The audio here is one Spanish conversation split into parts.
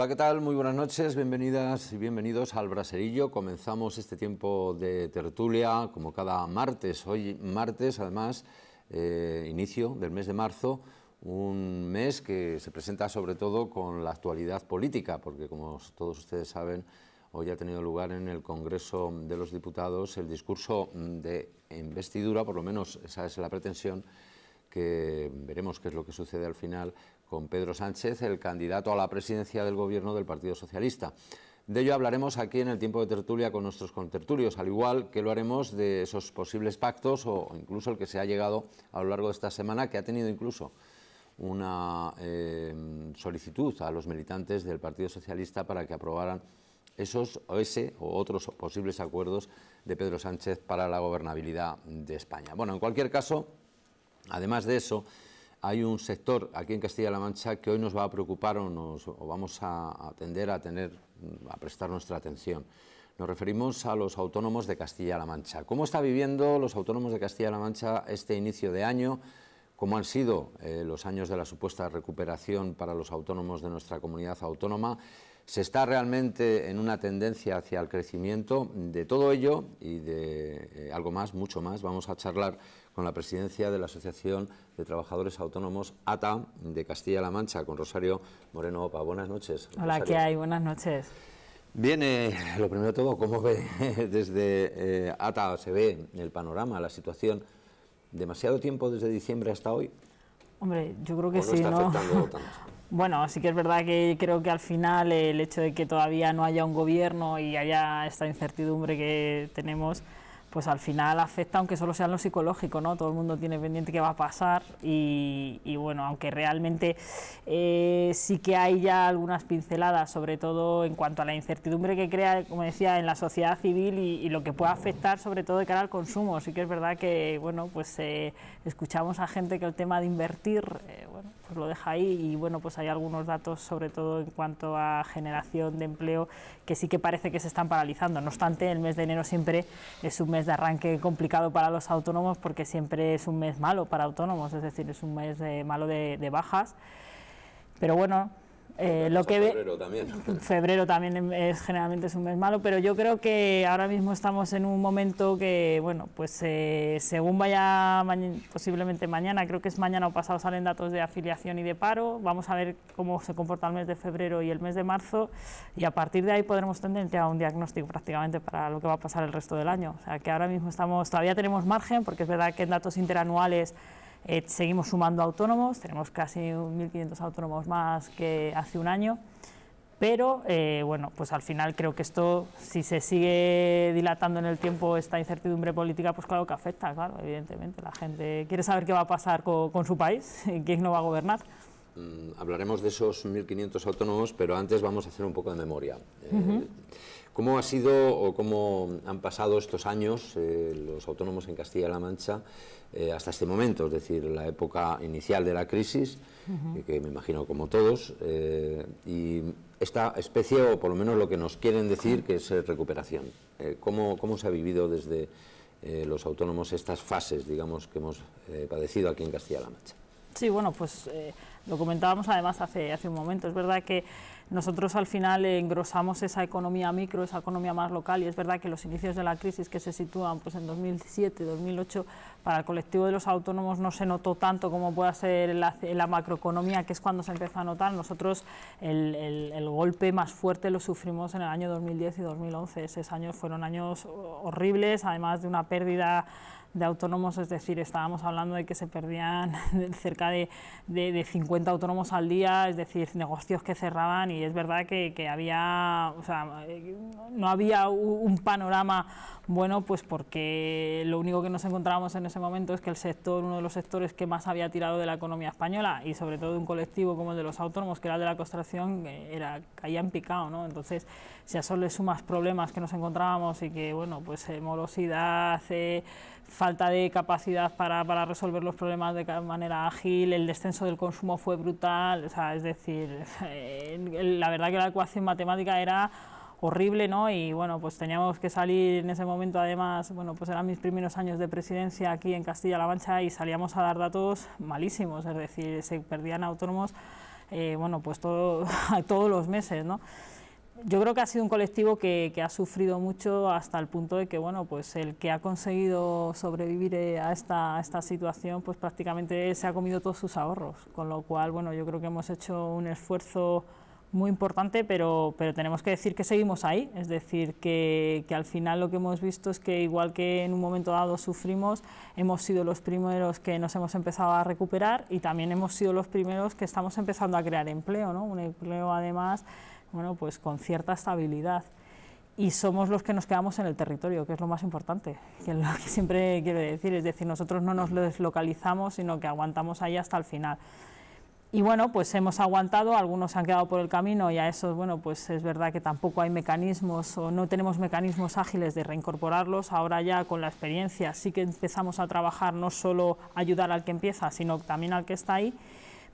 Hola, ¿qué tal? Muy buenas noches, bienvenidas y bienvenidos al Braserillo. Comenzamos este tiempo de tertulia como cada martes. Hoy martes, además, eh, inicio del mes de marzo, un mes que se presenta sobre todo con la actualidad política, porque como todos ustedes saben, hoy ha tenido lugar en el Congreso de los Diputados el discurso de investidura, por lo menos esa es la pretensión, que veremos qué es lo que sucede al final con Pedro Sánchez, el candidato a la presidencia del gobierno del Partido Socialista. De ello hablaremos aquí en el tiempo de tertulia con nuestros contertulios, al igual que lo haremos de esos posibles pactos o incluso el que se ha llegado a lo largo de esta semana, que ha tenido incluso una eh, solicitud a los militantes del Partido Socialista para que aprobaran esos o ese o otros posibles acuerdos de Pedro Sánchez para la gobernabilidad de España. Bueno, en cualquier caso, además de eso, hay un sector aquí en Castilla-La Mancha que hoy nos va a preocupar o, nos, vamos a, atender a, tener, a prestar nuestra atención. Nos referimos a los autónomos de Castilla-La Mancha. ¿Cómo están viviendo los autónomos de Castilla-La Mancha este inicio de año? ¿Cómo han sido eh, los años de la supuesta recuperación para los autónomos de nuestra comunidad autónoma? se está realmente en una tendencia hacia el crecimiento. De todo ello y de eh, algo más, mucho más, vamos a charlar con la presidencia de la Asociación de Trabajadores Autónomos ATA de Castilla-La Mancha, con Rosario Moreno Opa. Buenas noches. Hola, ¿qué hay? Buenas noches. Bien, lo primero de todo, ¿cómo ve desde ATA, eh, se ve el panorama, la situación? ¿Demasiado tiempo desde diciembre hasta hoy? Hombre, yo creo que sí, ¿no? Bueno, sí que es verdad que creo que al final el hecho de que todavía no haya un gobierno y haya esta incertidumbre que tenemos, pues al final afecta, aunque solo sea en lo psicológico, ¿no? Todo el mundo tiene pendiente qué va a pasar y, bueno, aunque realmente eh, sí que hay ya algunas pinceladas, sobre todo en cuanto a la incertidumbre que crea, como decía, en la sociedad civil y, lo que puede afectar, sobre todo de cara al consumo. Sí que es verdad que, bueno, pues eh, escuchamos a gente que el tema de invertir, eh, bueno, pues lo deja ahí y bueno, pues hay algunos datos sobre todo en cuanto a generación de empleo que sí que parece que se están paralizando. No obstante, el mes de enero siempre es un mes de arranque complicado para los autónomos porque siempre es un mes malo para autónomos, es decir, es un mes de, malo de, de bajas. Pero bueno, eh, lo que febrero también. también em, es generalmente es un mes malo, pero yo creo que ahora mismo estamos en un momento que, bueno, pues eh, según vaya posiblemente mañana, creo que es mañana o pasado salen datos de afiliación y de paro, vamos a ver cómo se comporta el mes de febrero y el mes de marzo y a partir de ahí podremos tener a un diagnóstico prácticamente para lo que va a pasar el resto del año. O sea que ahora mismo estamos, todavía tenemos margen porque es verdad que en datos interanuales eh, seguimos sumando autónomos, tenemos casi 1.500 autónomos más que hace un año, pero eh, bueno, pues al final creo que esto, si se sigue dilatando en el tiempo esta incertidumbre política, pues claro que afecta, claro, evidentemente. La gente quiere saber qué va a pasar con, con su país quién no va a gobernar. Mm, hablaremos de esos 1.500 autónomos, pero antes vamos a hacer un poco de memoria. Eh, ¿Cómo ha sido o cómo han pasado estos años eh, los autónomos en Castilla-La Mancha eh, hasta este momento? Es decir, la época inicial de la crisis, que me imagino como todos, y esta especie, o por lo menos lo que nos quieren decir, que es recuperación. ¿cómo, ¿Cómo se ha vivido desde los autónomos estas fases, digamos, que hemos padecido aquí en Castilla-La Mancha? Sí, bueno, pues eh, lo comentábamos además hace, hace un momento. Es verdad que nosotros al final engrosamos esa economía micro, esa economía más local, y es verdad que los inicios de la crisis que se sitúan pues, en 2007, 2008, para el colectivo de los autónomos no se notó tanto como pueda ser la, la macroeconomía, que es cuando se empieza a notar. Nosotros el, el, el, golpe más fuerte lo sufrimos en el año 2010 y 2011. Esos años fueron años horribles, además de una pérdida de autónomos, es decir, estábamos hablando de que se perdían cerca de, de, 50 autónomos al día, es decir, negocios que cerraban y es verdad que, había, o sea, no había un panorama bueno, pues porque lo único que nos encontrábamos en ese momento es que el sector, uno de los sectores que más había tirado de la economía española y sobre todo de un colectivo como el de los autónomos, que era el de la construcción, eh, era, caía picado, ¿no? Entonces, si a eso le sumas problemas que nos encontrábamos y que, bueno, pues eh, morosidad, eh, falta de capacidad para, resolver los problemas de manera ágil, el descenso del consumo fue brutal, es decir, la verdad que la ecuación matemática era horrible, ¿no? Y bueno, pues teníamos que salir en ese momento, además, bueno, pues eran mis primeros años de presidencia aquí en Castilla-La Mancha y salíamos a dar datos malísimos, es decir, se perdían autónomos, eh, bueno, pues todo, todos los meses, ¿no? yo creo que ha sido un colectivo que, ha sufrido mucho hasta el punto de que, bueno, pues el que ha conseguido sobrevivir eh, a esta, esta situación, pues prácticamente se ha comido todos sus ahorros, con lo cual, bueno, yo creo que hemos hecho un esfuerzo muy importante, pero, pero tenemos que decir que seguimos ahí, es decir, que, que al final lo que hemos visto es que igual que en un momento dado sufrimos, hemos sido los primeros que nos hemos empezado a recuperar y también hemos sido los primeros que estamos empezando a crear empleo, ¿no? un empleo además bueno, pues con cierta estabilidad. Y somos los que nos quedamos en el territorio, que es lo más importante, que es lo que siempre quiero decir, es decir, nosotros no nos deslocalizamos, sino que aguantamos ahí hasta el final. Y bueno, pues hemos aguantado, algunos han quedado por el camino y a esos, bueno, pues es verdad que tampoco hay mecanismos o no tenemos mecanismos ágiles de reincorporarlos. Ahora ya con la experiencia sí que empezamos a trabajar no solo ayudar al que empieza, sino también al que está ahí.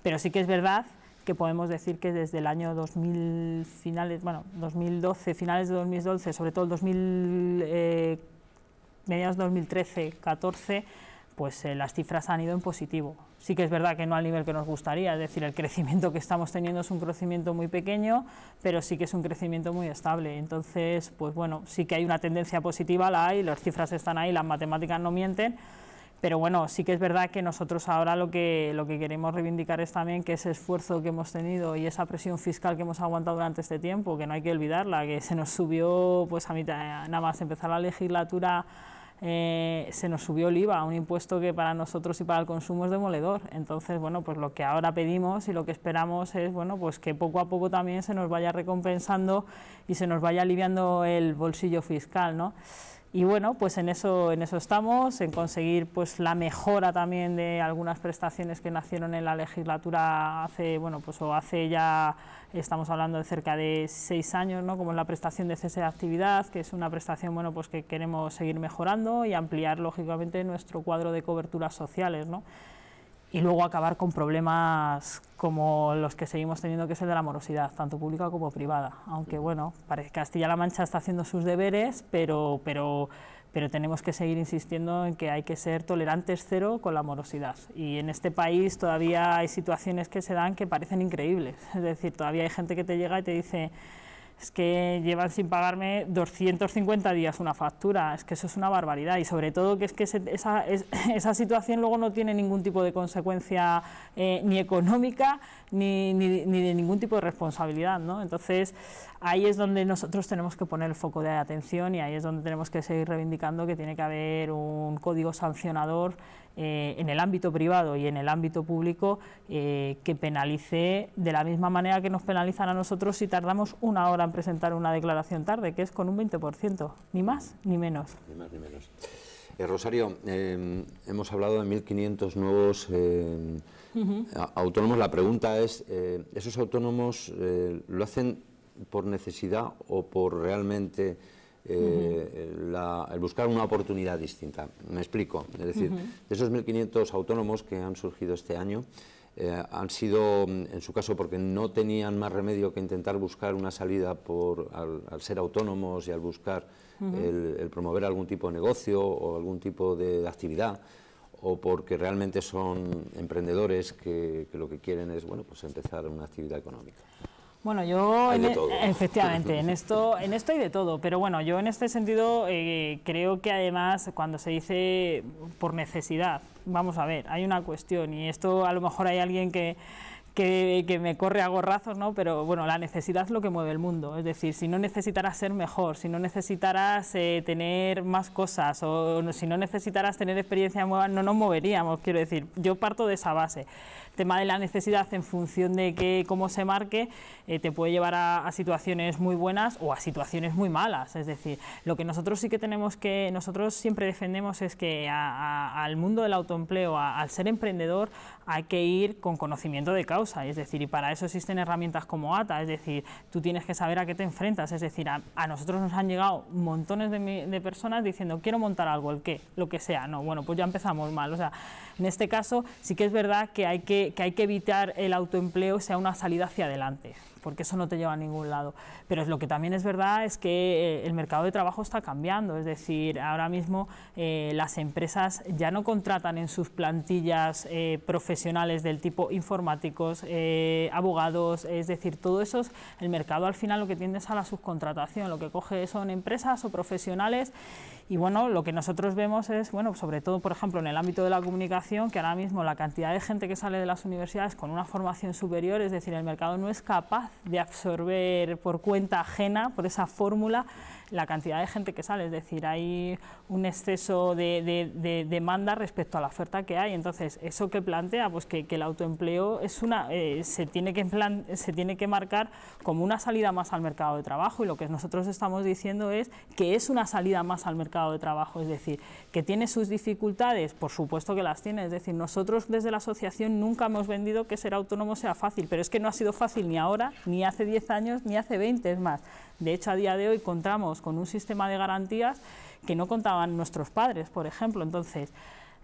Pero sí que es verdad que podemos decir que desde el año 2000 finales, bueno, 2012, finales de 2012, sobre todo 2000, eh, mediados de 2013, 14, pues eh, las cifras han ido en positivo. Sí que es verdad que no al nivel que nos gustaría, es decir, el crecimiento que estamos teniendo es un crecimiento muy pequeño, pero sí que es un crecimiento muy estable. Entonces, pues bueno, sí que hay una tendencia positiva, la hay, las cifras están ahí, las matemáticas no mienten, pero bueno, sí que es verdad que nosotros ahora lo que, lo que queremos reivindicar es también que ese esfuerzo que hemos tenido y esa presión fiscal que hemos aguantado durante este tiempo, que no hay que olvidarla, que se nos subió pues a mitad, nada más empezar la legislatura eh, se nos subió el IVA, un impuesto que para nosotros y para el consumo es demoledor. Entonces, bueno, pues lo que ahora pedimos y lo que esperamos es, bueno, pues que poco a poco también se nos vaya recompensando y se nos vaya aliviando el bolsillo fiscal, ¿no? Y bueno, pues en eso, en eso estamos, en conseguir pues la mejora también de algunas prestaciones que nacieron en la legislatura hace, bueno, pues o hace ya, estamos hablando de cerca de seis años, ¿no? como es la prestación de cese de actividad, que es una prestación bueno, pues que queremos seguir mejorando y ampliar lógicamente nuestro cuadro de coberturas sociales. ¿no? y luego acabar con problemas como los que seguimos teniendo, que es el de la morosidad, tanto pública como privada. Aunque bueno, parece Castilla-La Mancha está haciendo sus deberes, pero, pero, pero tenemos que seguir insistiendo en que hay que ser tolerantes cero con la morosidad. Y en este país todavía hay situaciones que se dan que parecen increíbles. Es decir, todavía hay gente que te llega y te dice es que llevan sin pagarme 250 días una factura, es que eso es una barbaridad y sobre todo que es que esa, situación luego no tiene ningún tipo de consecuencia eh, ni económica ni, de ningún tipo de responsabilidad, Entonces ahí es donde nosotros tenemos que poner el foco de atención y ahí es donde tenemos que seguir reivindicando que tiene que haber un código sancionador eh, en el ámbito privado y en el ámbito público eh, que penalice de la misma manera que nos penalizan a nosotros si tardamos una hora en presentar una declaración tarde, que es con un 20%, ni más ni menos. más ni menos. Eh, Rosario, hemos hablado de 1.500 nuevos autónomos. La pregunta es, ¿esos autónomos lo hacen por necesidad o por realmente eh, eh, el buscar una oportunidad distinta. Me explico. Es decir, de esos 1.500 autónomos que han surgido este año, eh, han sido, mm, en su caso, porque no tenían más remedio que intentar buscar una salida al, ser autónomos y al buscar el, promover algún tipo de negocio o algún tipo de actividad o porque realmente son emprendedores que, que lo que quieren es bueno, pues empezar una actividad económica. Bueno, yo e-, efectivamente en esto en esto hay de todo, pero bueno, yo en este sentido eh, creo que además cuando se dice por necesidad, vamos a ver, hay una cuestión y esto a lo mejor hay alguien que que, me corre a gorrazos, ¿no? Pero bueno, la necesidad es lo que mueve el mundo. Es decir, si no necesitaras ser mejor, si no necesitaras eh, tener más cosas o si no necesitaras tener experiencia nueva, no nos moveríamos, quiero decir. Yo parto de esa base tema de la necesidad en función de que cómo se marque eh, te puede llevar a, situaciones muy buenas o a situaciones muy malas. Es decir, lo que nosotros sí que tenemos que, nosotros siempre defendemos es que al mundo del autoempleo, al ser emprendedor, hay que ir con conocimiento de causa. Es decir, y para eso existen herramientas como ATA, es decir, tú tienes que saber a qué te enfrentas. Es decir, a, nosotros nos han llegado montones de, de personas diciendo quiero montar algo, el qué, lo que sea. No, bueno, pues ya empezamos mal. O sea, en este caso sí que es verdad que hay que que, hay que evitar el autoempleo sea una salida hacia adelante, porque eso no te lleva a ningún lado. Pero lo que también es verdad es que eh, el mercado de trabajo está cambiando, es decir, ahora mismo eh, las empresas ya no contratan en sus plantillas eh, profesionales del tipo informáticos, abogados, es decir, todo eso, el mercado al final lo que tiende es a la subcontratación, lo que coge son empresas o profesionales y bueno, lo que nosotros vemos es, bueno, sobre todo, por ejemplo, en el ámbito de la comunicación, que ahora mismo la cantidad de gente que sale de las universidades con una formación superior, es decir, el mercado no es capaz de absorber por cuenta ajena, por esa fórmula, la cantidad de gente que sale, es decir, hay un exceso de, demanda respecto a la oferta que hay, entonces eso que plantea, pues que, el autoempleo es una, eh, se, tiene que plan, se tiene que marcar como una salida más al mercado de trabajo y lo que nosotros estamos diciendo es que es una salida más al mercado de trabajo, es decir, que tiene sus dificultades, por supuesto que las tiene, es decir, nosotros desde la asociación nunca hemos vendido que ser autónomo sea fácil, pero es que no ha sido fácil ni ahora, ni hace 10 años, ni hace 20, es más, de hecho, a día de hoy contamos con un sistema de garantías que no contaban nuestros padres, por ejemplo. Entonces,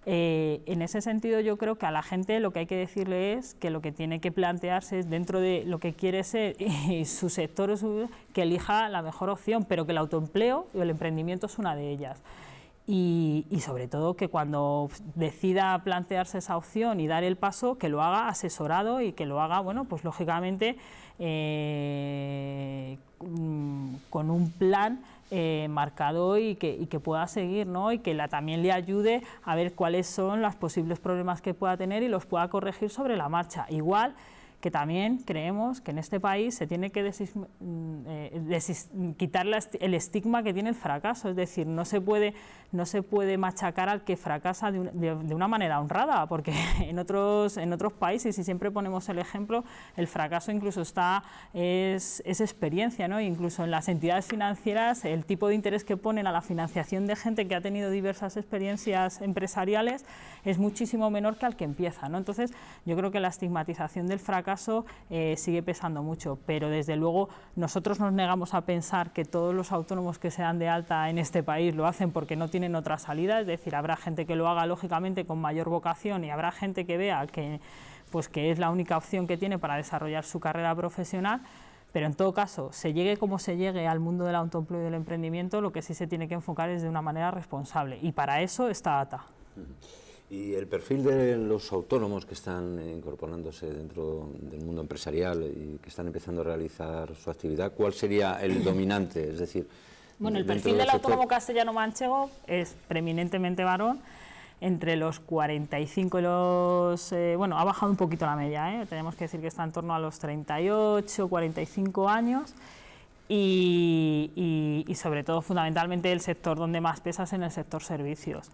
eh, en ese sentido, yo creo que a la gente lo que hay que decirle es que lo que tiene que plantearse es dentro de lo que quiere ser su sector, que elija la mejor opción, pero que el autoempleo y el emprendimiento es una de ellas. Y, sobre todo que cuando decida plantearse esa opción y dar el paso, que lo haga asesorado y que lo haga, bueno, pues lógicamente eh, mm, con un plan eh, marcado y que, y que, pueda seguir, ¿no? Y que la, también le ayude a ver cuáles son los posibles problemas que pueda tener y los pueda corregir sobre la marcha. Igual que también creemos que en este país se tiene que mm, eh, quitar el estigma que tiene el fracaso, es decir, no se puede, no se puede machacar al que fracasa de, una manera honrada, porque en otros, en otros países, y siempre ponemos el ejemplo, el fracaso incluso está, es, experiencia, ¿no? incluso en las entidades financieras el tipo de interés que ponen a la financiación de gente que ha tenido diversas experiencias empresariales es muchísimo menor que al que empieza. Entonces, yo creo que la estigmatización del fracaso caso eh, sigue pesando mucho, pero desde luego nosotros nos negamos a pensar que todos los autónomos que se dan de alta en este país lo hacen porque no tienen otra salida, es decir, habrá gente que lo haga lógicamente con mayor vocación y habrá gente que vea que, pues, que es la única opción que tiene para desarrollar su carrera profesional, pero en todo caso, se llegue como se llegue al mundo del autoempleo y del emprendimiento, lo que sí se tiene que enfocar es de una manera responsable y para eso está ATA. Y el perfil de los autónomos que están incorporándose dentro del mundo empresarial y que están empezando a realizar su actividad, ¿cuál sería el dominante? Es decir, bueno, el perfil del, autónomo castellano manchego es preeminentemente varón entre los 45 y los... Eh, bueno, ha bajado un poquito la media, ¿eh? tenemos que decir que está en torno a los 38, 45 años y, y sobre todo fundamentalmente el sector donde más pesas en el sector servicios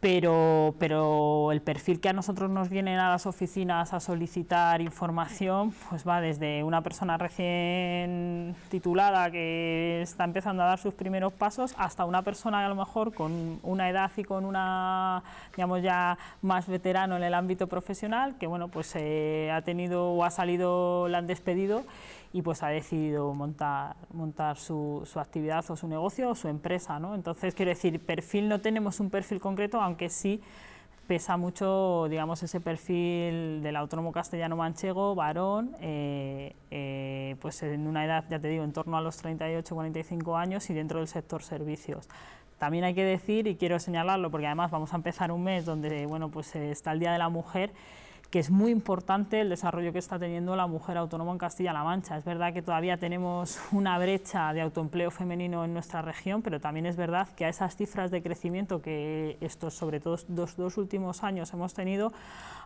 pero, pero el perfil que a nosotros nos vienen a las oficinas a solicitar información, pues va desde una persona recién titulada que está empezando a dar sus primeros pasos, hasta una persona a lo mejor con una edad y con una, digamos ya más veterano en el ámbito profesional, que bueno, pues eh, ha tenido o ha salido, la han despedido y pues ha decidido montar, montar su, su, actividad o su negocio o su empresa. ¿no? Entonces, quiero decir, perfil no tenemos un perfil concreto, aunque sí pesa mucho, digamos, ese perfil del autónomo castellano manchego, varón, eh, eh, pues en una edad, ya te digo, en torno a los 38, 45 años y dentro del sector servicios. También hay que decir, y quiero señalarlo, porque además vamos a empezar un mes donde, bueno, pues eh, está el Día de la Mujer, que es muy importante el desarrollo que está teniendo la mujer autónoma en Castilla-La Mancha. Es verdad que todavía tenemos una brecha de autoempleo femenino en nuestra región, pero también es verdad que a esas cifras de crecimiento que estos, sobre todo dos, dos últimos años hemos tenido,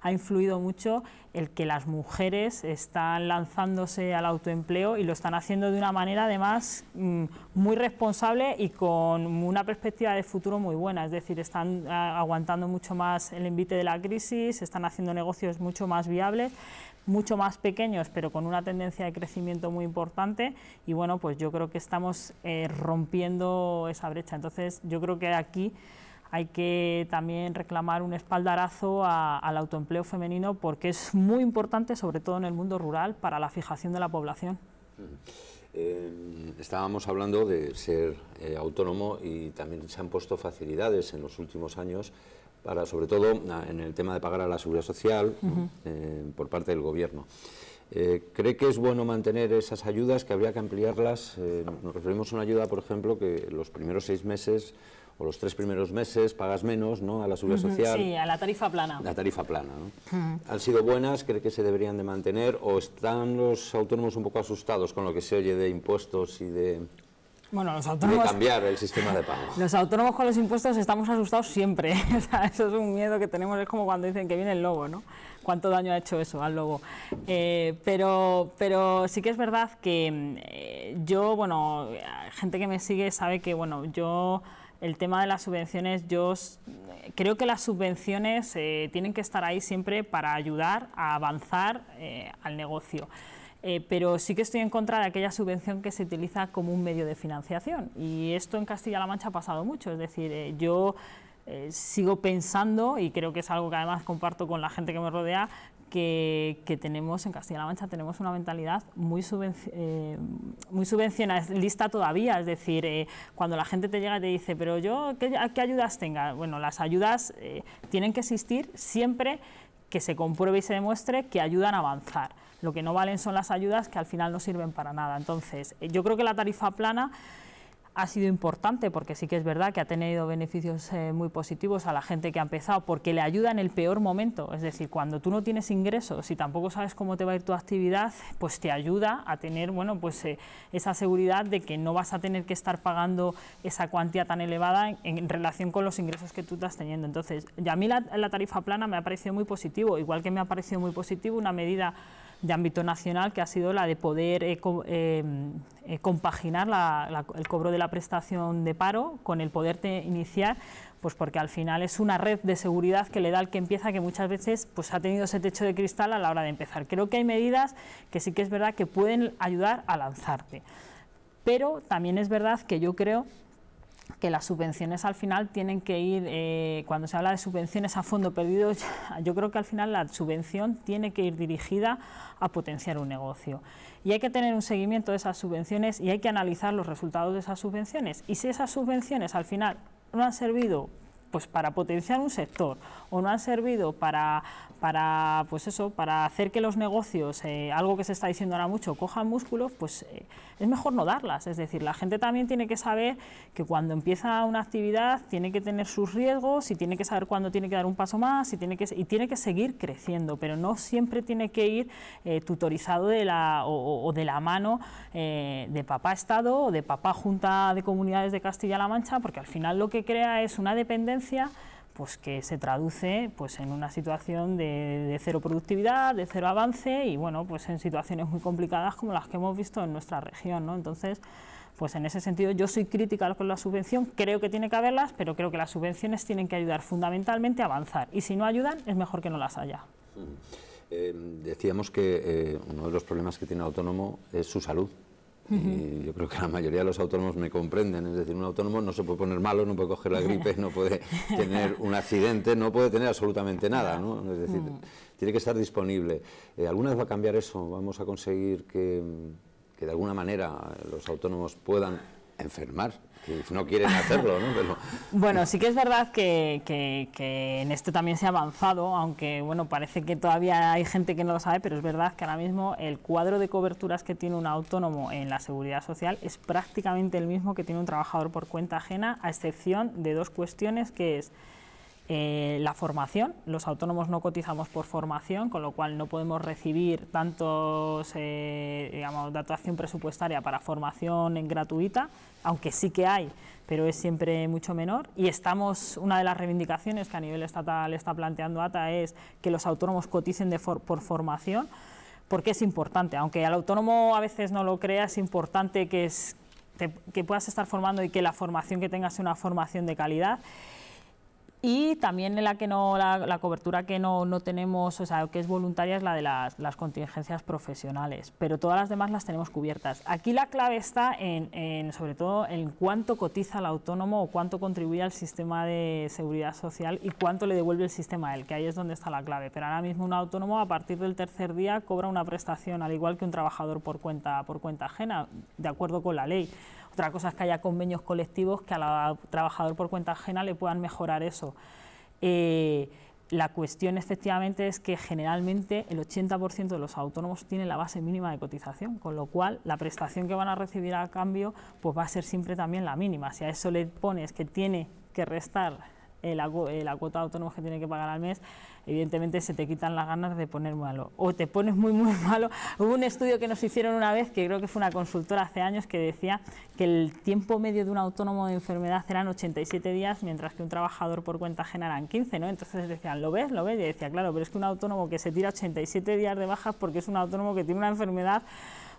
ha influido mucho el que las mujeres están lanzándose al autoempleo y lo están haciendo de una manera además mm, muy responsable y con una perspectiva de futuro muy buena. Es decir, están ah, aguantando mucho más el envite de la crisis, están haciendo negocios mucho más viables, mucho más pequeños, pero con una tendencia de crecimiento muy importante. Y bueno, pues yo creo que estamos eh, rompiendo esa brecha. Entonces, yo creo que aquí hay que también reclamar un espaldarazo al autoempleo femenino porque es muy importante, sobre todo en el mundo rural, para la fijación de la población. Eh, estábamos hablando de ser eh, autónomo y también se han puesto facilidades en los últimos años sobre todo ah, en el tema de pagar a la seguridad social eh, por parte del gobierno. Eh, ¿Cree que es bueno mantener esas ayudas, que habría que ampliarlas? Eh, nos referimos a una ayuda, por ejemplo, que los primeros seis meses o los tres primeros meses pagas menos ¿no? a la seguridad social. Sí, a la tarifa plana. La tarifa plana. ¿Han sido buenas? ¿Cree que se deberían de mantener? ¿O están los autónomos un poco asustados con lo que se oye de impuestos y de bueno, los autónomos, cambiar el sistema de pago. Los autónomos con los impuestos estamos asustados siempre. eso es un miedo que tenemos, es como cuando dicen que viene el lobo, ¿no? ¿Cuánto daño ha hecho eso al lobo? Eh, pero, pero sí que es verdad que eh, yo, bueno, gente que me sigue sabe que, bueno, yo el tema de las subvenciones, yo creo que las subvenciones eh, tienen que estar ahí siempre para ayudar a avanzar al negocio. Eh, pero sí que estoy en contra de aquella subvención que se utiliza como un medio de financiación. Y esto en Castilla-La Mancha ha pasado mucho. Es decir, eh, yo eh, sigo pensando, y creo que es algo que además comparto con la gente que me rodea, que, tenemos en Castilla-La Mancha tenemos una mentalidad muy, subvencionalista todavía, es decir, cuando la gente te llega y te dice, pero yo, ¿qué, qué ayudas tenga? Bueno, las ayudas tienen que existir siempre que se compruebe y se demuestre que ayudan a avanzar. Lo que no valen son las ayudas que al final no sirven para nada. Entonces, eh, yo creo que la tarifa plana ha sido importante porque sí que es verdad que ha tenido beneficios eh, muy positivos a la gente que ha empezado porque le ayuda en el peor momento, es decir, cuando tú no tienes ingresos y tampoco sabes cómo te va a ir tu actividad, pues te ayuda a tener, bueno, pues eh, esa seguridad de que no vas a tener que estar pagando esa cuantía tan elevada en, relación con los ingresos que tú estás teniendo. Entonces, ya a mí la tarifa plana me ha parecido muy positivo, igual que me ha parecido muy positivo una medida de ámbito nacional, que ha sido la de poder eh, eh, eh, compaginar el cobro de la prestación de paro con el poder iniciar, pues porque al final es una red de seguridad que le da al que empieza, que muchas veces pues, ha tenido ese techo de cristal a la hora de empezar. Creo que hay medidas que sí que es verdad que pueden ayudar a lanzarte. Pero también es verdad que yo creo que las subvenciones al final tienen que ir, eh, cuando se habla de subvenciones a fondo perdido, yo creo que al final la subvención tiene que ir dirigida a potenciar un negocio. Y hay que tener un seguimiento de esas subvenciones y hay que analizar los resultados de esas subvenciones. Y si esas subvenciones al final no han servido pues para potenciar un sector o no han servido para, para pues eso, para hacer que los negocios, eh, algo que se está diciendo ahora mucho, cojan músculos, pues eh, es mejor no darlas. Es decir, la gente también tiene que saber que cuando empieza una actividad tiene que tener sus riesgos y tiene que saber cuándo tiene que dar un paso más y tiene que, y tiene que seguir creciendo, pero no siempre tiene que ir eh, tutorizado de la, o de la mano de papá Estado o de papá Junta de Comunidades de Castilla-La Mancha, porque al final lo que crea es una dependencia pues que se traduce pues en una situación de, cero productividad, de cero avance y bueno, pues en situaciones muy complicadas como las que hemos visto en nuestra región, ¿no? Entonces, pues en ese sentido yo soy crítica con la subvención, creo que tiene que haberlas, pero creo que las subvenciones tienen que ayudar fundamentalmente a avanzar y si no ayudan es mejor que no las haya. Mm. Eh, decíamos que eh, uno de los problemas que tiene el autónomo es su salud. Y yo creo que la mayoría de los autónomos me comprenden, es decir, un autónomo no se puede poner malo, no puede coger la gripe, no puede tener un accidente, no puede tener absolutamente nada, ¿no? Es decir, mm. tiene que estar disponible. Eh, ¿Alguna vez va a cambiar eso? ¿Vamos a conseguir que de alguna manera los autónomos puedan enfermar? no quieren hacerlo, ¿no? Bueno, sí que es verdad que, que, en esto también se ha avanzado, aunque bueno, parece que todavía hay gente que no lo sabe, pero es verdad que ahora mismo el cuadro de coberturas que tiene un autónomo en la seguridad social es prácticamente el mismo que tiene un trabajador por cuenta ajena, a excepción de dos cuestiones que es eh, la formación. Los autónomos no cotizamos por formación, con lo cual no podemos recibir tantos, eh, digamos, presupuestaria para formación en gratuita, aunque sí que hay, pero es siempre mucho menor. Y estamos, una de las reivindicaciones que a nivel estatal está planteando ATA es que los autónomos coticen por formación. Porque es importante, aunque al autónomo a veces no lo crea, es importante que, que puedas estar formando y que la formación que tengas sea una formación de calidad y también en la que no la, cobertura que no, tenemos, o sea, que es voluntaria es la de las, contingencias profesionales, pero todas las demás las tenemos cubiertas. Aquí la clave está en, sobre todo en cuánto cotiza el autónomo o cuánto contribuye al sistema de seguridad social y cuánto le devuelve el sistema a él, que ahí es donde está la clave. Pero ahora mismo un autónomo a partir del tercer día cobra una prestación al igual que un trabajador por cuenta por cuenta ajena, de acuerdo con la ley. Otra cosa es que haya convenios colectivos que al trabajador por cuenta ajena le puedan mejorar eso. Eh, la cuestión efectivamente es que generalmente el 80% de los autónomos tienen la base mínima de cotización, con lo cual la prestación que van a recibir a cambio pues va a ser siempre también la mínima. Si a eso le pones que tiene que restar la, la, cuota de autónomos que tiene que pagar al mes, evidentemente se te quitan las ganas de poner malo. O te pones muy, muy malo. Hubo un estudio que nos hicieron una vez, que creo que fue una consultora hace años, que decía que el tiempo medio de un autónomo de enfermedad eran 87 días, mientras que un trabajador por cuenta ajena eran 15, ¿no? Entonces decían, ¿lo ves? ¿Lo ves? Y decía, claro, pero es que un autónomo que se tira 87 días de bajas porque es un autónomo que tiene una enfermedad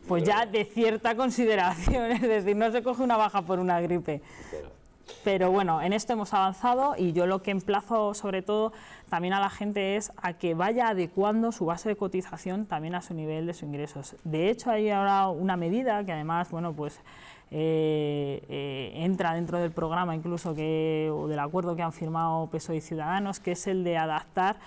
pues ya de cierta consideración, es decir, no se coge una baja por una gripe. Pero bueno, en esto hemos avanzado y yo lo que emplazo sobre todo también a la gente es a que vaya adecuando su base de cotización también a su nivel de sus ingresos. De hecho, hay ahora una medida que además, bueno, pues eh, eh, entra dentro del programa incluso que, o del acuerdo que han firmado PSOE y Ciudadanos, que es el de adaptar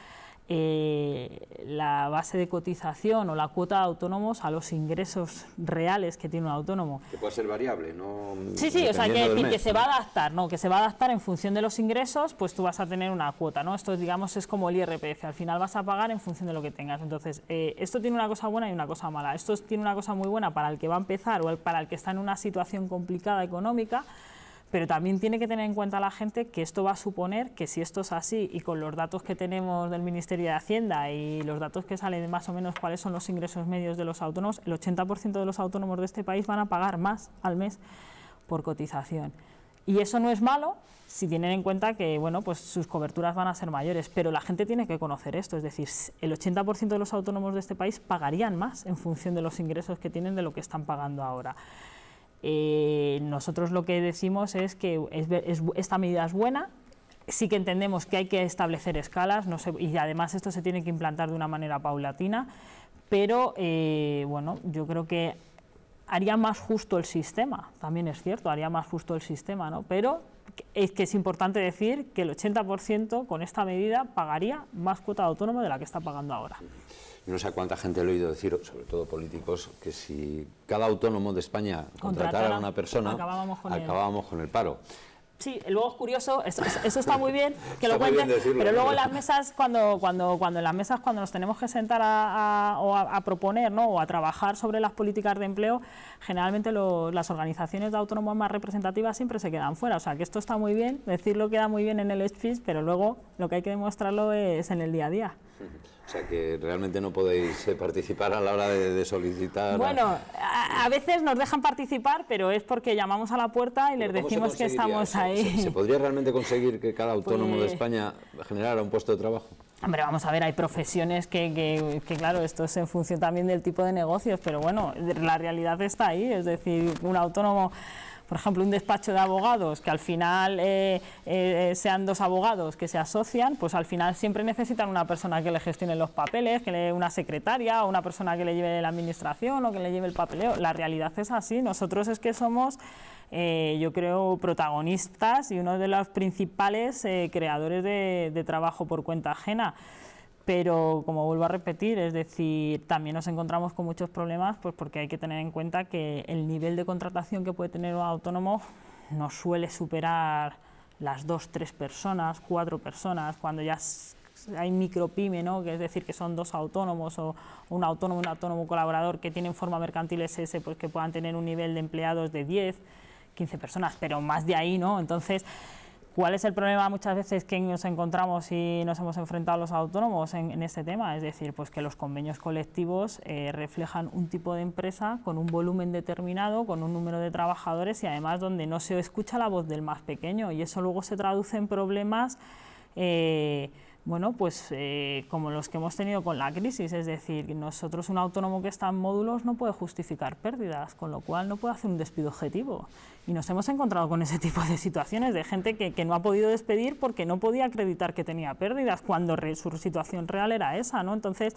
eh, la base de cotización o la cuota de autónomos a los ingresos reales que tiene un autónomo. Que puede ser variable, ¿no? Sí, sí, o sea, que, que se va a adaptar, ¿no? Que se va a adaptar en función de los ingresos, pues tú vas a tener una cuota, ¿no? Esto, digamos, es como el IRPF, al final vas a pagar en función de lo que tengas. Entonces, eh, esto tiene una cosa buena y una cosa mala. Esto tiene una cosa muy buena para el que va a empezar o para el que está en una situación complicada económica, pero también tiene que tener en cuenta la gente que esto va a suponer que si esto es así y con los datos que tenemos del Ministerio de Hacienda y los datos que salen de más o menos cuáles son los ingresos medios de los autónomos, el 80% de los autónomos de este país van a pagar más al mes por cotización. Y eso no es malo si tienen en cuenta que bueno, pues sus coberturas van a ser mayores, pero la gente tiene que conocer esto, es decir, el 80% de los autónomos de este país pagarían más en función de los ingresos que tienen de lo que están pagando ahora. Eh, nosotros lo que decimos es que esta medida es buena, sí que entendemos que hay que establecer escalas y además esto se tiene que implantar de una manera paulatina, pero eh, bueno, yo creo que haría más justo el sistema, también es cierto, haría más justo el sistema, ¿no? pero es que es importante decir que el 80% con esta medida pagaría más cuota de autónomo de la que está pagando ahora no sé cuánta gente lo he oído decir, sobre todo políticos, que si cada autónomo de España contratara a una persona, acabábamos con, el... paro. Sí, luego es curioso, eso, está muy bien que lo cuentes, pero luego las mesas, cuando, cuando, cuando en las mesas, cuando nos tenemos que sentar a, proponer ¿no? o a trabajar sobre las políticas de empleo, generalmente las organizaciones de autónomos más representativas siempre se quedan fuera. O sea, que esto está muy bien, decirlo queda muy bien en el speech, pero luego lo que hay que demostrarlo es en el día a día. O sea que realmente no podéis eh, participar a la hora de, solicitar. Bueno, a, veces nos dejan participar, pero es porque llamamos a la puerta y les decimos que estamos ahí. ¿Se, podría realmente conseguir que cada autónomo de pues España generara un puesto de trabajo? Hombre, vamos a ver, hay profesiones que, claro, esto es en función también del tipo de negocios, pero bueno, la realidad está ahí, es decir, un autónomo por ejemplo, un despacho de abogados que al final eh, eh, sean dos abogados que se asocian, pues al final siempre necesitan una persona que le gestione los papeles, que le, una secretaria o una persona que le lleve la administración o que le lleve el papeleo. La realidad es así. Nosotros es que somos, eh, yo creo, protagonistas y uno de los principales creadores de trabajo por cuenta ajena pero como vuelvo a repetir, es decir, también nos encontramos con muchos problemas pues porque hay que tener en cuenta que el nivel de contratación que puede tener un autónomo no suele superar las dos, tres personas, cuatro personas, cuando ya hay micropyme, ¿no? que es decir, que son dos autónomos o un autónomo, un autónomo colaborador que tienen forma mercantil SS, pues que puedan tener un nivel de empleados de 10, 15 personas, pero más de ahí, ¿no? Entonces, ¿Cuál es el problema muchas veces que nos encontramos y nos hemos enfrentado los autónomos en, este tema? Es decir, pues que los convenios colectivos eh, reflejan un tipo de empresa con un volumen determinado, con un número de trabajadores y además donde no se escucha la voz del más pequeño y eso luego se traduce en problemas eh, bueno, pues eh, como los que hemos tenido con la crisis, es decir, nosotros un autónomo que está en módulos no puede justificar pérdidas, con lo cual no puede hacer un despido objetivo. Y nos hemos encontrado con ese tipo de situaciones de gente que, no ha podido despedir porque no podía acreditar que tenía pérdidas cuando su situación real era esa, ¿no? Entonces,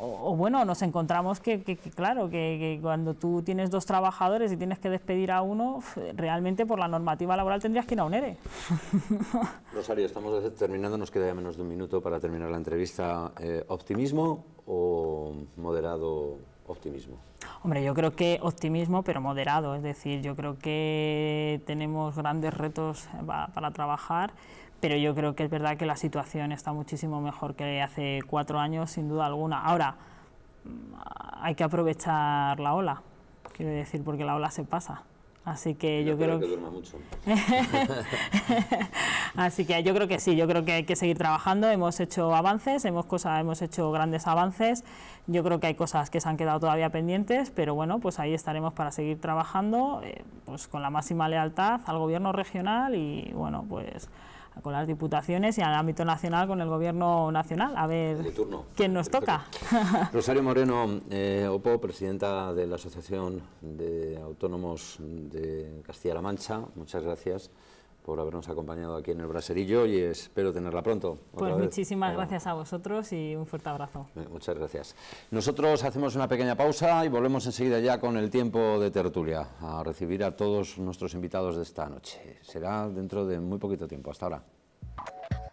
o, bueno, nos encontramos que, claro, que, cuando tú tienes dos trabajadores y tienes que despedir a uno, realmente por la normativa laboral tendrías que ir a un ERE. Rosario, estamos terminando, nos queda menos de un minuto para terminar la entrevista. Eh, ¿Optimismo o moderado optimismo? Hombre, yo creo que optimismo, pero moderado. Es decir, yo creo que tenemos grandes retos eh, para trabajar pero yo creo que es verdad que la situación está muchísimo mejor que hace cuatro años, sin duda alguna. Ahora, mm, hay que aprovechar la ola, quiero decir, porque la ola se pasa. Así que yo, creo que... Así que yo creo que sí, yo creo que hay que seguir trabajando, hemos hecho avances, hemos, cosas hemos hecho grandes avances, yo creo que hay cosas que se han quedado todavía pendientes, pero bueno, pues ahí estaremos para seguir trabajando eh, pues con la máxima lealtad al gobierno regional y bueno, pues con las diputaciones y al ámbito nacional con el gobierno nacional, a ver quién nos toca. Rosario Moreno eh, Opo, presidenta de la Asociación de Autónomos de Castilla-La Mancha, muchas gracias por habernos acompañado aquí en el Braserillo y espero tenerla pronto. Pues muchísimas gracias a vosotros y un fuerte abrazo. Muchas gracias. Nosotros hacemos una pequeña pausa y volvemos enseguida ya con el tiempo de tertulia a recibir a todos nuestros invitados de esta noche. Será dentro de muy poquito tiempo. Hasta ahora.